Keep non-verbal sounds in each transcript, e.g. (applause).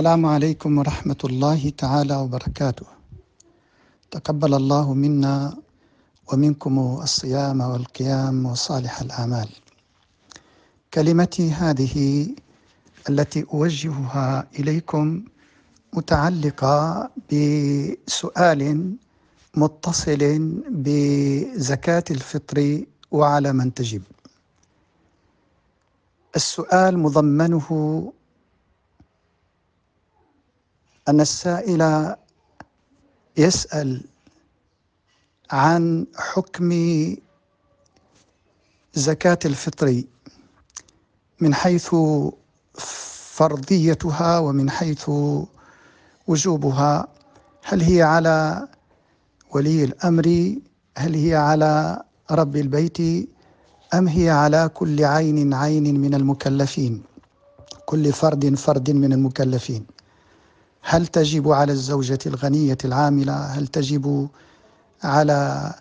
السلام عليكم ورحمة الله تعالى وبركاته تقبل الله منا ومنكم الصيام والقيام وصالح الأعمال كلمتي هذه التي أوجهها إليكم متعلقة بسؤال متصل بزكاة الفطر وعلى من تجب السؤال مضمنه أن السائل يسأل عن حكم زكاة الفطر من حيث فرضيتها ومن حيث وجوبها هل هي على ولي الأمر هل هي على رب البيت أم هي على كل عين عين من المكلفين كل فرد فرد من المكلفين هل تجب على الزوجة الغنية العاملة هل تجب على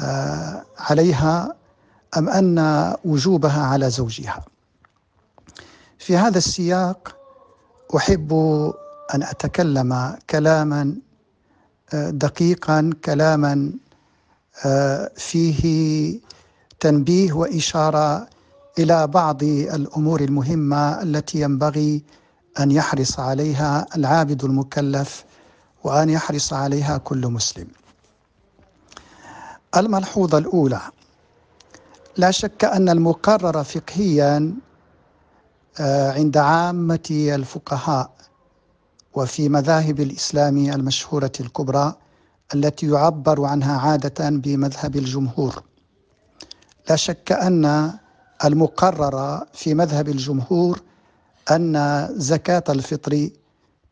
آه، عليها أم أن وجوبها على زوجها في هذا السياق أحب أن أتكلم كلاما آه، دقيقا كلاما آه، فيه تنبيه وإشارة إلى بعض الأمور المهمة التي ينبغي أن يحرص عليها العابد المكلف وأن يحرص عليها كل مسلم. الملحوظة الأولى لا شك أن المقرر فقهيا آه، عند عامة الفقهاء وفي مذاهب الإسلام المشهورة الكبرى التي يعبر عنها عادة بمذهب الجمهور. لا شك أن المقرر في مذهب الجمهور أن زكاة الفطر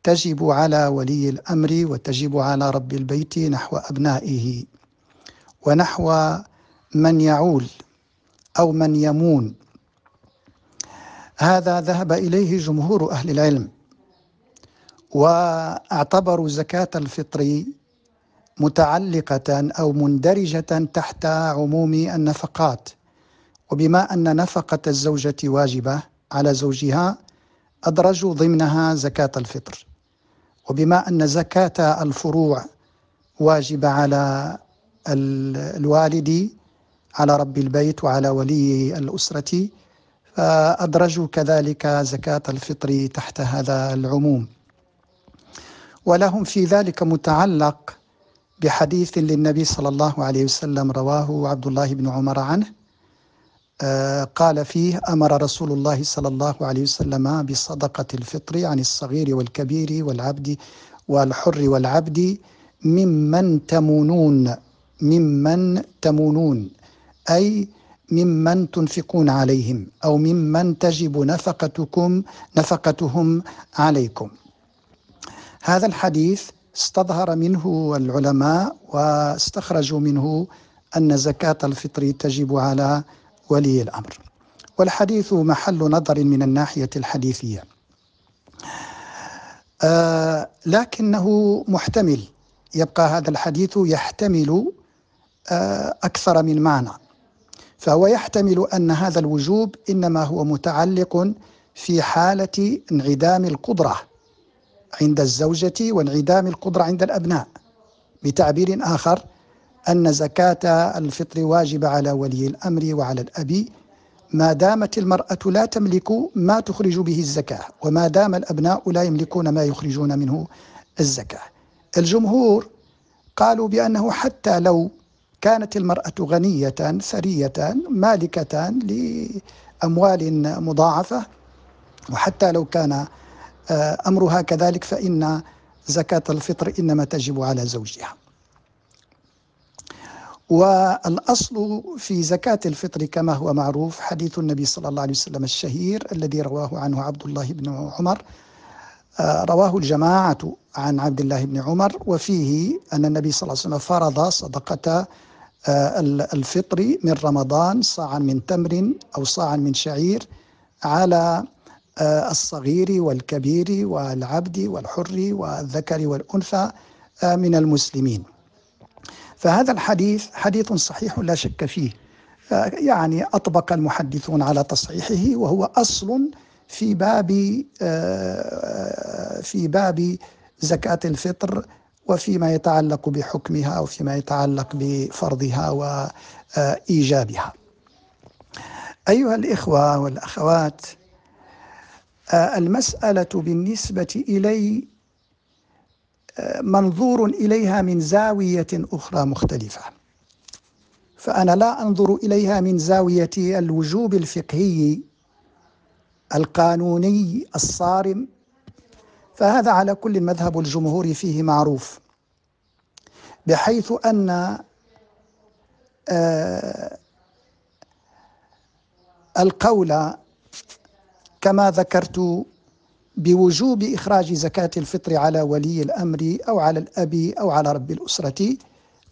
تجب على ولي الأمر وتجب على رب البيت نحو أبنائه ونحو من يعول أو من يمون هذا ذهب إليه جمهور أهل العلم واعتبروا زكاة الفطر متعلقة أو مندرجة تحت عموم النفقات وبما أن نفقة الزوجة واجبة على زوجها أدرجوا ضمنها زكاة الفطر وبما أن زكاة الفروع واجبة على الوالد على رب البيت وعلى ولي الأسرة فأدرجوا كذلك زكاة الفطر تحت هذا العموم ولهم في ذلك متعلق بحديث للنبي صلى الله عليه وسلم رواه عبد الله بن عمر عنه آه، قال فيه امر رسول الله صلى الله عليه وسلم بصدقه الفطر عن الصغير والكبير والعبد والحر والعبد ممن تمونون ممن تمونون اي ممن تنفقون عليهم او ممن تجب نفقتكم نفقتهم عليكم هذا الحديث استظهر منه العلماء واستخرجوا منه ان زكاه الفطر تجب على ولي الأمر والحديث محل نظر من الناحية الحديثية آه لكنه محتمل يبقى هذا الحديث يحتمل آه أكثر من معنى فهو يحتمل أن هذا الوجوب إنما هو متعلق في حالة انعدام القدرة عند الزوجة وانعدام القدرة عند الأبناء بتعبير آخر أن زكاة الفطر واجبة على ولي الأمر وعلى الأب ما دامت المرأة لا تملك ما تخرج به الزكاة وما دام الأبناء لا يملكون ما يخرجون منه الزكاة الجمهور قالوا بأنه حتى لو كانت المرأة غنية ثرية مالكة لأموال مضاعفة وحتى لو كان آه، أمرها كذلك فإن زكاة الفطر إنما تجب على زوجها والاصل في زكاه الفطر كما هو معروف حديث النبي صلى الله عليه وسلم الشهير الذي رواه عنه عبد الله بن عمر آه، رواه الجماعه عن عبد الله بن عمر وفيه ان النبي صلى الله عليه وسلم فرض صدقه آه، الفطر من رمضان صاعا من تمر او صاعا من شعير على آه، الصغير والكبير والعبد والحر والذكر والانثى من المسلمين فهذا الحديث حديث صحيح لا شك فيه آه، يعني أطبق المحدثون على تصحيحه وهو أصل في باب آه، في باب زكاة الفطر وفيما يتعلق بحكمها وفيما يتعلق بفرضها وإيجابها أيها الإخوة والأخوات آه، المسألة بالنسبة إلي منظور اليها من زاويه اخرى مختلفه فانا لا انظر اليها من زاويه الوجوب الفقهي القانوني الصارم فهذا على كل مذهب الجمهور فيه معروف بحيث ان آه، القول كما ذكرت بوجوب إخراج زكاة الفطر على ولي الأمر أو على الأب أو على رب الأسرة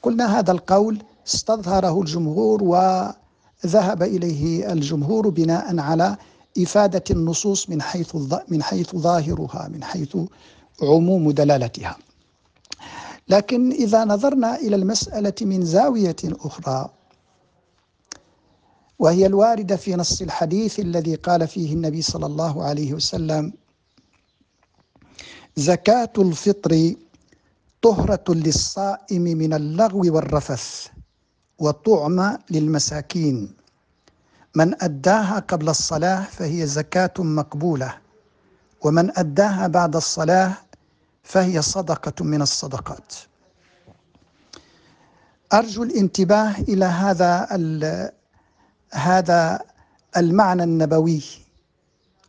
قلنا هذا القول استظهره الجمهور وذهب إليه الجمهور بناء على إفادة النصوص من حيث من حيث ظاهرها من حيث عموم دلالتها لكن إذا نظرنا إلى المسألة من زاوية أخرى وهي الوارده في نص الحديث الذي قال فيه النبي صلى الله عليه وسلم زكاة الفطر طهرة للصائم من اللغو والرفث وطعمة للمساكين من أداها قبل الصلاة فهي زكاة مقبولة ومن أداها بعد الصلاة فهي صدقة من الصدقات أرجو الانتباه إلى هذا هذا المعنى النبوي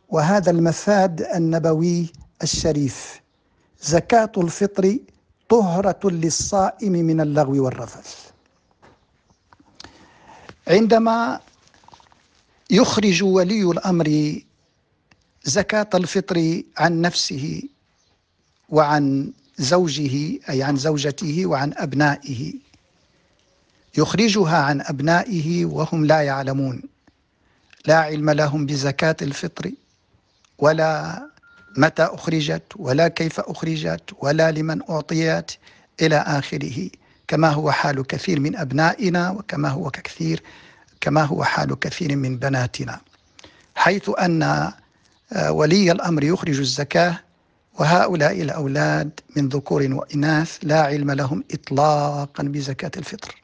وهذا المفاد النبوي الشريف زكاة الفطر طهرة للصائم من اللغو والرفث عندما يخرج ولي الأمر زكاة الفطر عن نفسه وعن زوجه أي عن زوجته وعن أبنائه يخرجها عن أبنائه وهم لا يعلمون لا علم لهم بزكاة الفطر ولا متى أخرجت ولا كيف أخرجت ولا لمن أعطيت إلى آخره كما هو حال كثير من أبنائنا وكما هو كثير كما هو حال كثير من بناتنا حيث أن آه، ولي الأمر يخرج الزكاة وهؤلاء الأولاد من ذكور وإناث لا علم لهم إطلاقا بزكاة الفطر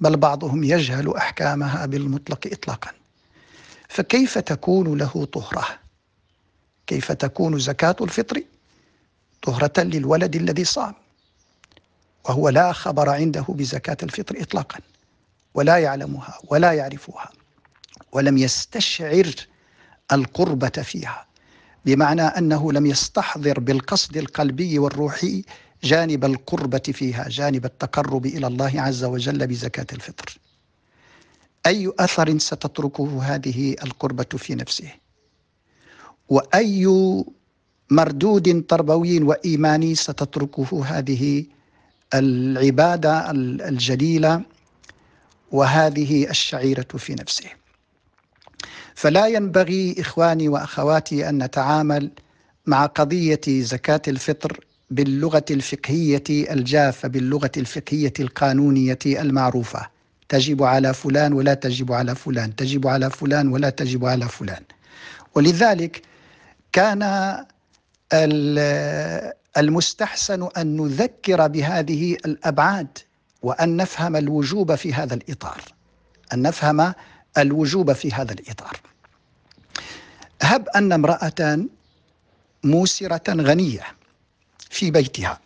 بل بعضهم يجهل أحكامها بالمطلق إطلاقا فكيف تكون له طهره كيف تكون زكاة الفطر طهرة للولد الذي صام وهو لا خبر عنده بزكاة الفطر إطلاقا ولا يعلمها ولا يعرفها ولم يستشعر القربة فيها بمعنى أنه لم يستحضر بالقصد القلبي والروحي جانب القربة فيها جانب التقرب إلى الله عز وجل بزكاة الفطر أي أثر ستتركه هذه القربة في نفسه واي مردود تربوي وايماني ستتركه هذه العباده الجليله وهذه الشعيره في نفسه فلا ينبغي اخواني واخواتي ان نتعامل مع قضيه زكاه الفطر باللغه الفقهيه الجافه باللغه الفقهيه القانونيه المعروفه تجب على فلان ولا تجب على فلان تجب على فلان ولا تجب على فلان ولذلك كان المستحسن ان نذكر بهذه الابعاد وان نفهم الوجوب في هذا الاطار ان نفهم الوجوب في هذا الاطار هب ان امراه موسره غنيه في بيتها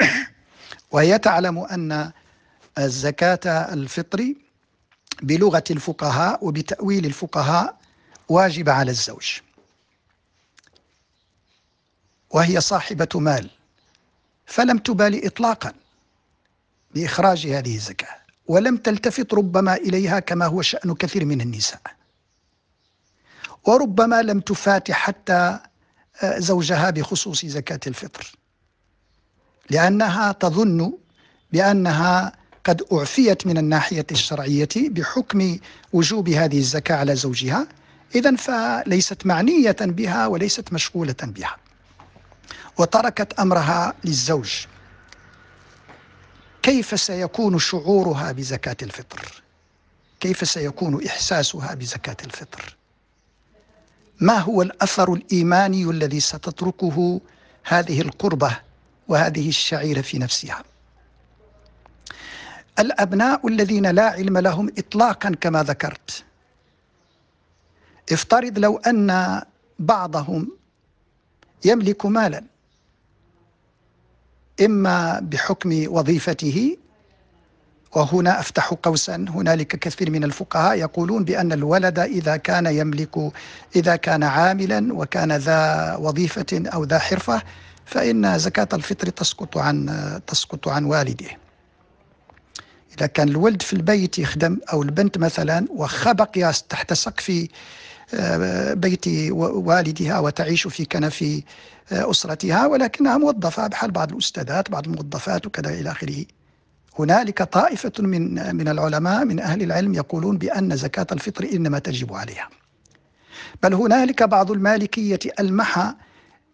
(clears throat) وهي تعلم ان الزكاه الفطر بلغه الفقهاء وبتاويل الفقهاء واجب على الزوج وهي صاحبة مال فلم تبالي إطلاقا بإخراج هذه الزكاة ولم تلتفت ربما إليها كما هو شأن كثير من النساء وربما لم تفاتح حتى آه، زوجها بخصوص زكاة الفطر لأنها تظن بأنها قد أعفيت من الناحية الشرعية بحكم وجوب هذه الزكاة على زوجها إذا فليست معنية بها وليست مشغولة بها وتركت امرها للزوج كيف سيكون شعورها بزكاه الفطر كيف سيكون احساسها بزكاه الفطر ما هو الاثر الايماني الذي ستتركه هذه القربه وهذه الشعيره في نفسها الابناء الذين لا علم لهم اطلاقا كما ذكرت افترض لو ان بعضهم يملك مالا إما بحكم وظيفته وهنا أفتح قوسا هنالك كثير من الفقهاء يقولون بأن الولد إذا كان يملك إذا كان عاملا وكان ذا وظيفة أو ذا حرفة فإن زكاة الفطر تسقط عن تسقط عن والده إذا كان الولد في البيت يخدم أو البنت مثلا وخبق تحت سقف آه، بيت والدها وتعيش في كنف آه، أسرتها ولكنها موظفة بحال بعض الأستاذات بعض الموظفات وكذا إلى آخره هنالك طائفة من من العلماء من أهل العلم يقولون بأن زكاة الفطر إنما تجب عليها بل هنالك بعض المالكية ألمح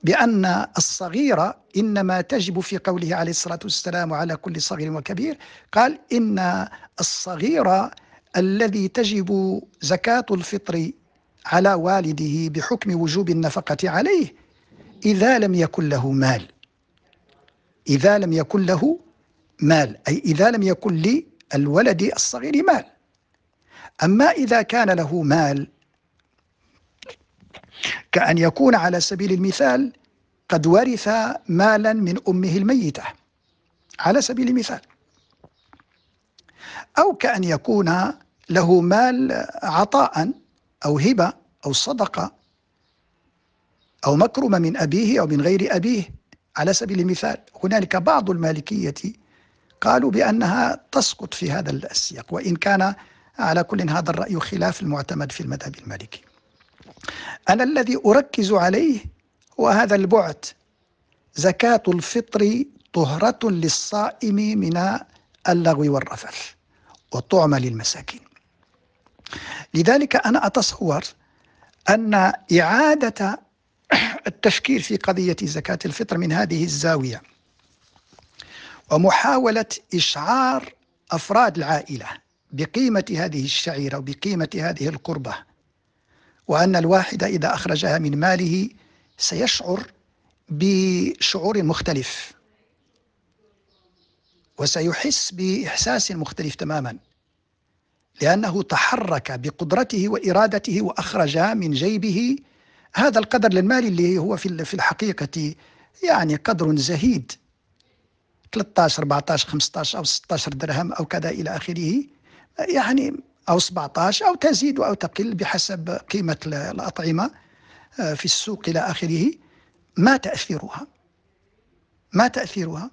بأن الصغيرة إنما تجب في قوله عليه الصلاة والسلام على كل صغير وكبير قال إن الصغيرة الذي تجب زكاة الفطر على والده بحكم وجوب النفقة عليه إذا لم يكن له مال إذا لم يكن له مال أي إذا لم يكن للولد الصغير مال أما إذا كان له مال كأن يكون على سبيل المثال قد ورث مالا من أمه الميتة على سبيل المثال أو كأن يكون له مال عطاءً أو هبة أو صدقة أو مكرمة من أبيه أو من غير أبيه على سبيل المثال هنالك بعض المالكية قالوا بأنها تسقط في هذا السياق وإن كان على كل هذا الرأي خلاف المعتمد في المذهب المالكي أنا الذي أركز عليه هو هذا البعد زكاة الفطر طهرة للصائم من اللغو والرفث وطعمة للمساكين لذلك أنا أتصور أن إعادة (clears throat) التفكير في قضية زكاة الفطر من هذه الزاوية ومحاولة إشعار أفراد العائلة بقيمة هذه الشعيرة وبقيمة هذه القربة وأن الواحد إذا أخرجها من ماله سيشعر بشعور مختلف وسيحس بإحساس مختلف تماما لأنه تحرك بقدرته وإرادته وأخرج من جيبه هذا القدر المالي اللي هو في الحقيقة يعني قدر زهيد 13 14 15 أو 16 درهم أو كذا إلى آخره يعني أو 17 أو تزيد أو تقل بحسب قيمة الأطعمة آه، في السوق إلى آخره ما تأثيرها ما تأثيرها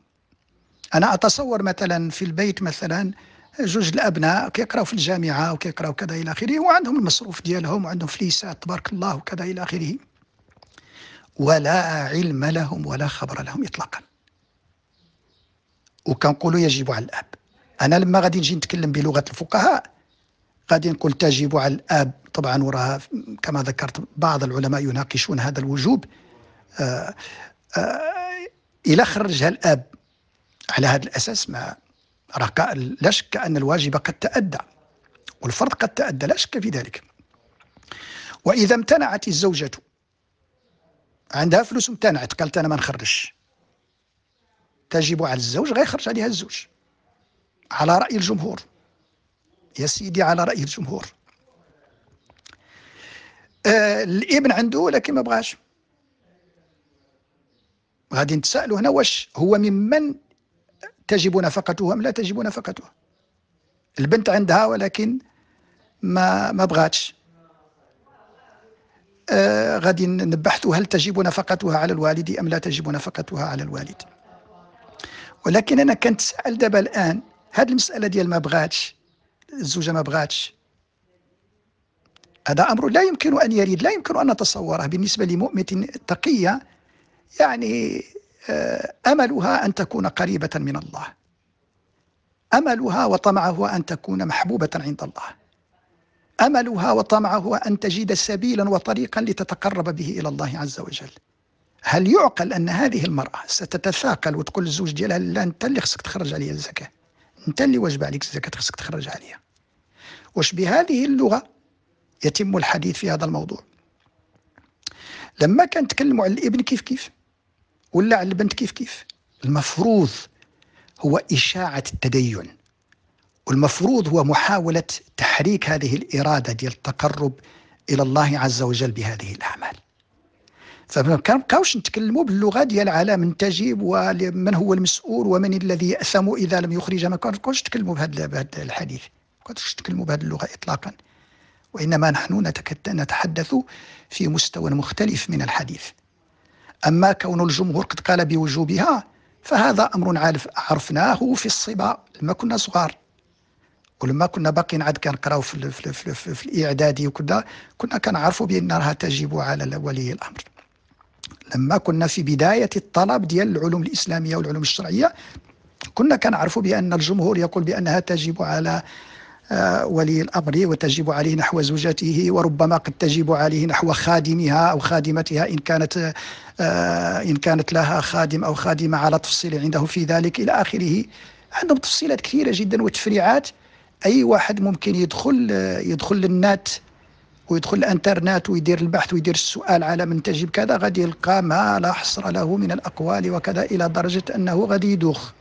أنا أتصور مثلا في البيت مثلا جوج الابناء كيقراو في الجامعه وكيقراو كذا الى اخره وعندهم المصروف ديالهم وعندهم فليسات تبارك الله وكذا الى اخره ولا علم لهم ولا خبر لهم اطلاقا وكنقولوا يجب على الاب انا لما غادي نجي نتكلم بلغه الفقهاء غادي نقول تجب على الاب طبعا وراها كما ذكرت بعض العلماء يناقشون هذا الوجوب آآ آه، آآ آه، الى خرجها الاب على هذا الاساس ما لا شك أن الواجب قد تأدى والفرض قد تأدى لا شك في ذلك وإذا امتنعت الزوجة عندها فلوس امتنعت قالت أنا ما نخرجش تجب على الزوج غير يخرج عليها الزوج على رأي الجمهور يا سيدي على رأي الجمهور آه الابن عنده لكن ما بغاش غادي نتسألوا هنا واش هو ممن تجب نفقته أم لا تجب نفقته البنت عندها ولكن ما ما بغاتش آه غادي نبحثوا هل تجب نفقتها على الوالد أم لا تجب نفقتها على الوالد ولكن أنا كنتسأل دابا الآن هاد المسألة ديال ما بغاتش الزوجة ما بغاتش هذا أمر لا يمكن أن يرد لا يمكن أن نتصوره بالنسبة لمؤمن تقية يعني املها ان تكون قريبه من الله املها وطمعه ان تكون محبوبه عند الله املها وطمعه ان تجد سبيلا وطريقا لتتقرب به الى الله عز وجل هل يعقل ان هذه المراه ستتثاقل وتقول للزوج ديالها لا انت اللي خصك تخرج عليا الزكاه انت اللي واجب عليك الزكاه خصك تخرج عليها واش بهذه اللغه يتم الحديث في هذا الموضوع لما كان تكلموا على الابن كيف كيف ولا على البنت كيف كيف المفروض هو إشاعة التدين والمفروض هو محاولة تحريك هذه الإرادة ديال التقرب إلى الله عز وجل بهذه الأعمال فما كانوش نتكلموا باللغه ديال على من تجيب ومن هو المسؤول ومن الذي ياثم اذا لم يخرج ما كانوش نتكلموا بهذا الحديث ما كانوش نتكلموا بهذه اللغه اطلاقا وانما نحن نتحدث في مستوى مختلف من الحديث أما كون الجمهور قد قال بوجوبها فهذا أمر عرفناه في الصبا لما كنا صغار ولما كنا باقيين عاد كنقراو في, في, في, في, في الاعدادي وكذا كنا كنعرفوا بانها تجب على ولي الامر لما كنا في بدايه الطلب ديال العلوم الاسلاميه والعلوم الشرعيه كنا كنعرفوا بان الجمهور يقول بانها تجب على آه، ولي الأمر وتجب عليه نحو زوجته وربما قد تجب عليه نحو خادمها أو خادمتها إن كانت آه، إن كانت لها خادم أو خادمة على تفصيل عنده في ذلك إلى آخره عندهم تفصيلات كثيرة جدا وتفريعات أي واحد ممكن يدخل آه، يدخل للنات ويدخل الانترنت ويدير البحث ويدير السؤال على من تجب كذا غادي يلقى ما لا حصر له من الاقوال وكذا الى درجه انه غادي يدوخ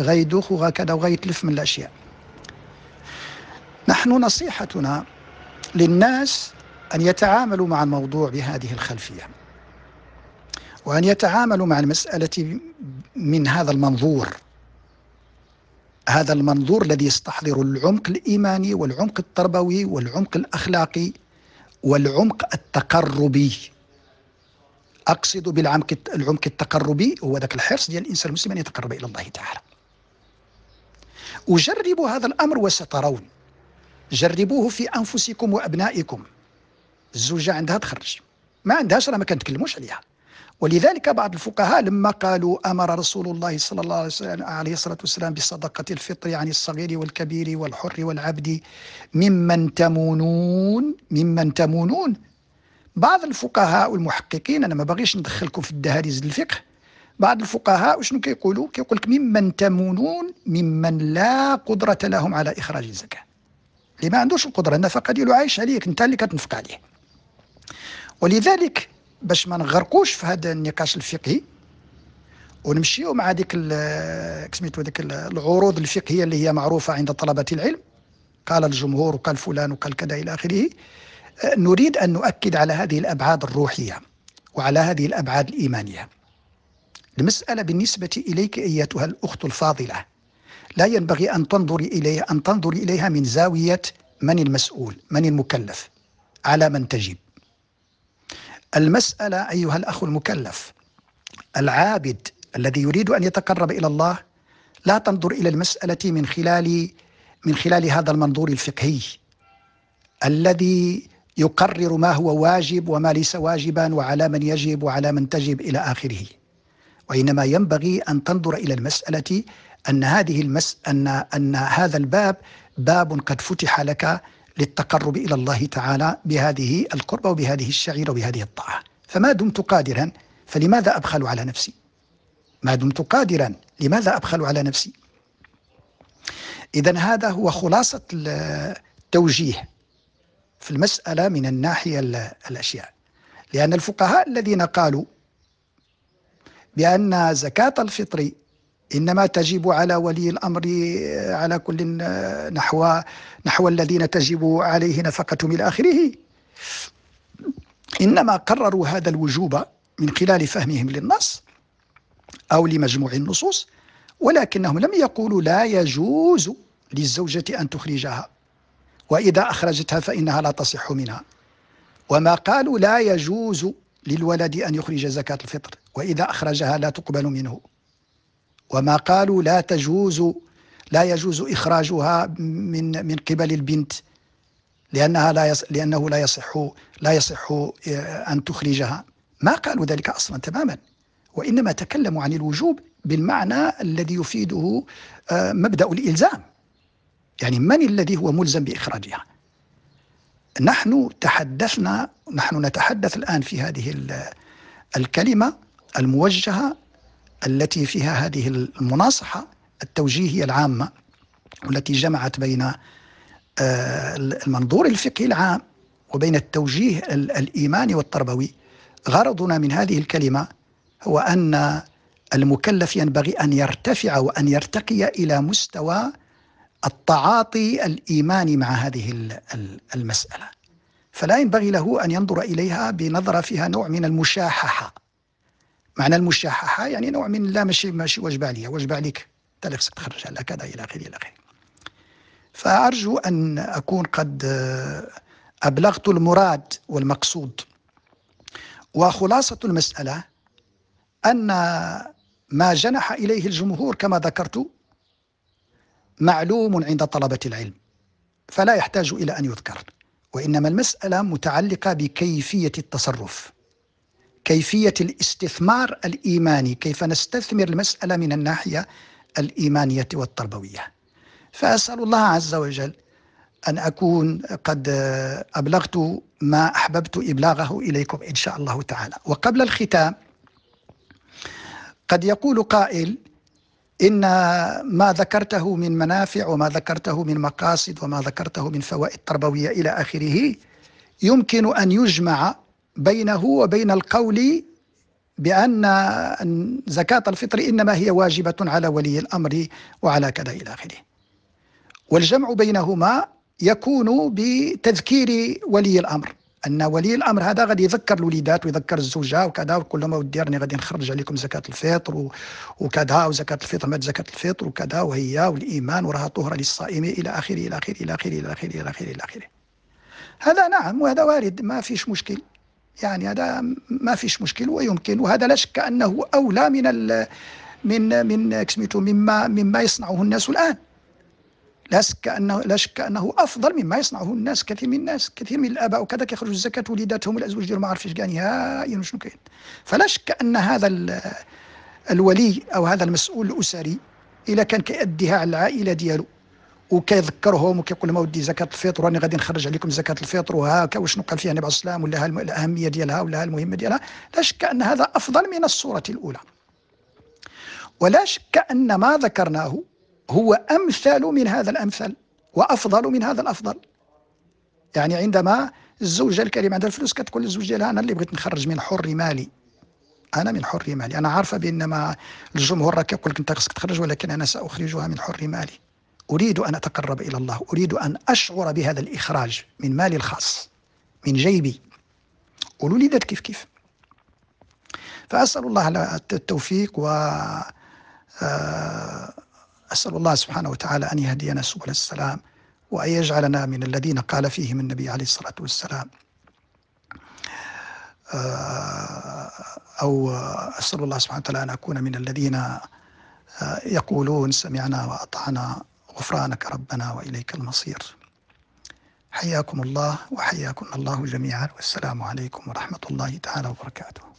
غيدوخ وهكذا وغيتلف من الاشياء نحن نصيحتنا للناس أن يتعاملوا مع الموضوع بهذه الخلفية وأن يتعاملوا مع المسألة من هذا المنظور هذا المنظور الذي يستحضر العمق الإيماني والعمق التربوي والعمق الأخلاقي والعمق التقربي أقصد بالعمق العمق التقربي هو ذاك الحرص ديال الإنسان المسلم أن يتقرب إلى الله تعالى أجرب هذا الأمر وسترون جربوه في انفسكم وابنائكم الزوجه عندها تخرج ما عندهاش راه ما كنتكلموش عليها ولذلك بعض الفقهاء لما قالوا امر رسول الله صلى الله عليه الصلاه والسلام بصدقه الفطر عن يعني الصغير والكبير والحر والعبد ممن تمونون ممن تمونون بعض الفقهاء والمحققين انا ما باغيش ندخلكم في الدهاليز الفقه بعض الفقهاء شنو كيقولوا كيقول لك ممن تمونون ممن لا قدره لهم على اخراج الزكاه اللي ما عندوش القدره النفقه ديالو عايش عليك انت اللي كتنفق عليه ولذلك باش ما نغرقوش في هذا النقاش الفقهي ونمشيو مع ديك سميتو ديك العروض الفقهيه اللي هي معروفه عند طلبه العلم قال الجمهور وقال فلان وقال كذا الى اخره أه، نريد ان نؤكد على هذه الابعاد الروحيه وعلى هذه الابعاد الايمانيه المساله بالنسبه اليك ايتها الاخت الفاضله لا ينبغي أن تنظري إليها أن تنظري إليها من زاوية من المسؤول من المكلف على من تجب المسألة أيها الأخ المكلف العابد الذي يريد أن يتقرب إلى الله لا تنظر إلى المسألة من خلال من خلال هذا المنظور الفقهي الذي يقرر ما هو واجب وما ليس واجبا وعلى من يجب وعلى من تجب إلى آخره وإنما ينبغي أن تنظر إلى المسألة ان هذه المس ان ان هذا الباب باب قد فتح لك للتقرب الى الله تعالى بهذه القربه وبهذه الشعيره وبهذه الطاعه فما دمت قادرا فلماذا ابخل على نفسي؟ ما دمت قادرا لماذا ابخل على نفسي؟ اذا هذا هو خلاصه التوجيه في المساله من الناحيه الاشياء لان الفقهاء الذين قالوا بان زكاه الفطر إنما تجب على ولي الأمر آه، على كل آه، نحو نحو الذين تجب عليه نفقتهم إلى آخره إنما قرروا هذا الوجوب من خلال فهمهم للنص أو لمجموع النصوص ولكنهم لم يقولوا لا يجوز للزوجة أن تخرجها وإذا أخرجتها فإنها لا تصح منها وما قالوا لا يجوز للولد أن يخرج زكاة الفطر وإذا أخرجها لا تقبل منه وما قالوا لا تجوز لا يجوز إخراجها من من قبل البنت لأنها لا يص... لأنه لا يصح لا يصح آه، أن تخرجها ما قالوا ذلك أصلا تماما وإنما تكلموا عن الوجوب بالمعنى الذي يفيده آه، مبدأ الإلزام يعني من الذي هو ملزم بإخراجها نحن تحدثنا نحن نتحدث الآن في هذه الكلمة الموجهة التي فيها هذه المناصحة التوجيهية العامة والتي جمعت بين آه، المنظور الفقهي العام وبين التوجيه الإيماني والتربوي غرضنا من هذه الكلمة هو أن المكلف ينبغي أن يرتفع وأن يرتقي إلى مستوى التعاطي الإيماني مع هذه المسألة فلا ينبغي له أن ينظر إليها بنظرة فيها نوع من المشاححة معنى المشاححه يعني نوع من لا ماشي ماشي واجب عليا واجب عليك انت اللي خصك تخرج على كذا الى اخره الى اخره فارجو ان اكون قد آه، ابلغت المراد والمقصود وخلاصه المساله ان ما جنح اليه الجمهور كما ذكرت معلوم عند طلبه العلم فلا يحتاج الى ان يذكر وانما المساله متعلقه بكيفيه التصرف كيفية الاستثمار الإيماني كيف نستثمر المسألة من الناحية الإيمانية والتربوية فأسأل الله عز وجل أن أكون قد أبلغت ما أحببت إبلاغه إليكم إن شاء الله تعالى وقبل الختام قد يقول قائل إن ما ذكرته من منافع وما ذكرته من مقاصد وما ذكرته من فوائد تربوية إلى آخره يمكن أن يجمع بينه وبين القول بأن زكاة الفطر إنما هي واجبة على ولي الأمر وعلى كذا إلى آخره والجمع بينهما يكون بتذكير ولي الأمر أن ولي الأمر هذا غادي يذكر الوليدات ويذكر الزوجة وكذا وكل ما ودي راني غادي نخرج عليكم زكاة الفطر وكذا وزكاة الفطر مات زكاة الفطر وكذا وهي والإيمان وراها طهرة للصائم إلى آخره إلى آخره إلى آخره إلى آخره إلى آخره هذا نعم وهذا وارد ما فيش مشكل يعني هذا ما فيش مشكل ويمكن وهذا لا شك انه اولى من الـ من من كسميتو مما مما يصنعه الناس الان لا شك انه لا شك انه افضل مما يصنعه الناس كثير من الناس كثير من الاباء وكذا كيخرجوا الزكاه وليداتهم الازواج ديالهم ما عرفش كاع نهائيا شنو كاين فلا شك ان هذا الولي او هذا المسؤول الاسري اذا كان كيأديها على العائله ديالو وكيذكرهم وكيقول لهم اودي زكاه الفطر وراني غادي نخرج عليكم زكاه الفطر وهاكا وشنو قال فيها النبي عليه والسلام ولا الاهميه ديالها ولا المهمه ديالها لا شك ان هذا افضل من الصوره الاولى ولا شك ان ما ذكرناه هو امثل من هذا الامثل وافضل من هذا الافضل يعني عندما الزوجه الكريمه عندها الفلوس كتقول للزوج ديالها انا اللي بغيت نخرج من حر مالي انا من حر مالي انا عارفه بان ما الجمهور راه كيقول لك انت خصك تخرج ولكن انا ساخرجها من حر مالي أريد أن أتقرب إلى الله أريد أن أشعر بهذا الإخراج من مالي الخاص من جيبي قولوا لي ذات كيف كيف فأسأل الله التوفيق و آه، أسأل الله سبحانه وتعالى أن يهدينا سبل السلام وأن يجعلنا من الذين قال فيهم النبي عليه الصلاة والسلام آه، أو آه، أسأل الله سبحانه وتعالى أن أكون من الذين يقولون سمعنا وأطعنا غفرانك ربنا واليك المصير. حياكم الله وحياكم الله جميعا والسلام عليكم ورحمه الله تعالى وبركاته.